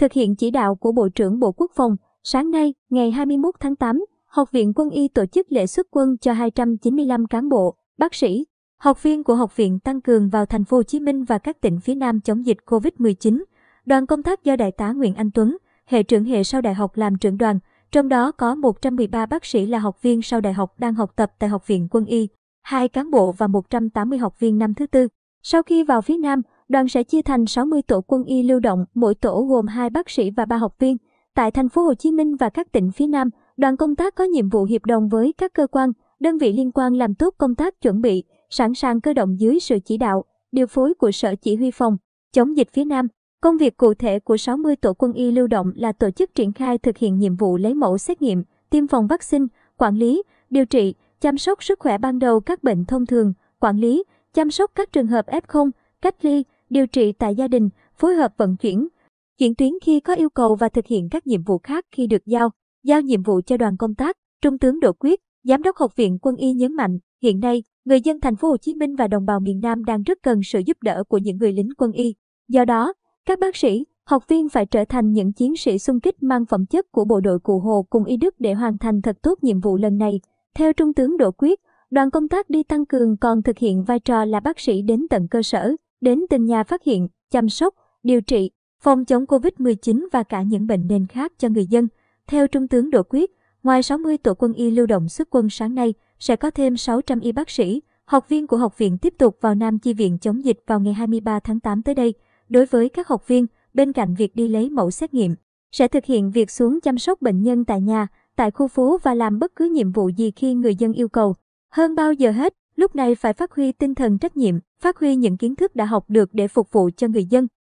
Thực hiện chỉ đạo của Bộ trưởng Bộ Quốc phòng, sáng nay, ngày 21 tháng 8, Học viện Quân y tổ chức lễ xuất quân cho 295 cán bộ, bác sĩ, học viên của học viện tăng cường vào thành phố Hồ Chí Minh và các tỉnh phía Nam chống dịch COVID-19. Đoàn công tác do Đại tá Nguyễn Anh Tuấn, hệ trưởng hệ sau đại học làm trưởng đoàn, trong đó có 113 bác sĩ là học viên sau đại học đang học tập tại Học viện Quân y, hai cán bộ và 180 học viên năm thứ tư. Sau khi vào phía Nam, đoàn sẽ chia thành 60 tổ quân y lưu động, mỗi tổ gồm 2 bác sĩ và 3 học viên. Tại thành phố Hồ Chí Minh và các tỉnh phía Nam, đoàn công tác có nhiệm vụ hiệp đồng với các cơ quan, đơn vị liên quan làm tốt công tác chuẩn bị, sẵn sàng cơ động dưới sự chỉ đạo, điều phối của Sở Chỉ huy phòng chống dịch phía Nam. Công việc cụ thể của 60 tổ quân y lưu động là tổ chức triển khai thực hiện nhiệm vụ lấy mẫu xét nghiệm, tiêm phòng vaccine, quản lý, điều trị, chăm sóc sức khỏe ban đầu các bệnh thông thường, quản lý, chăm sóc các trường hợp F0, cách ly, điều trị tại gia đình, phối hợp vận chuyển, chuyển tuyến khi có yêu cầu và thực hiện các nhiệm vụ khác khi được giao, giao nhiệm vụ cho đoàn công tác, Trung tướng Đỗ Quyết, Giám đốc Học viện Quân y nhấn mạnh, hiện nay, người dân thành phố Hồ Chí Minh và đồng bào miền Nam đang rất cần sự giúp đỡ của những người lính quân y. Do đó, các bác sĩ, học viên phải trở thành những chiến sĩ xung kích mang phẩm chất của bộ đội cụ Hồ cùng y đức để hoàn thành thật tốt nhiệm vụ lần này. Theo Trung tướng Đỗ Quyết, đoàn công tác đi tăng cường còn thực hiện vai trò là bác sĩ đến tận cơ sở, đến từng nhà phát hiện, chăm sóc, điều trị, phòng chống Covid-19 và cả những bệnh nền khác cho người dân. Theo Trung tướng Đỗ Quyết, ngoài 60 tổ quân y lưu động xuất quân sáng nay, sẽ có thêm 600 y bác sĩ, học viên của học viện tiếp tục vào Nam Chi viện chống dịch vào ngày 23 tháng 8 tới đây. Đối với các học viên, bên cạnh việc đi lấy mẫu xét nghiệm, sẽ thực hiện việc xuống chăm sóc bệnh nhân tại nhà, tại khu phố và làm bất cứ nhiệm vụ gì khi người dân yêu cầu. Hơn bao giờ hết, Lúc này phải phát huy tinh thần trách nhiệm, phát huy những kiến thức đã học được để phục vụ cho người dân.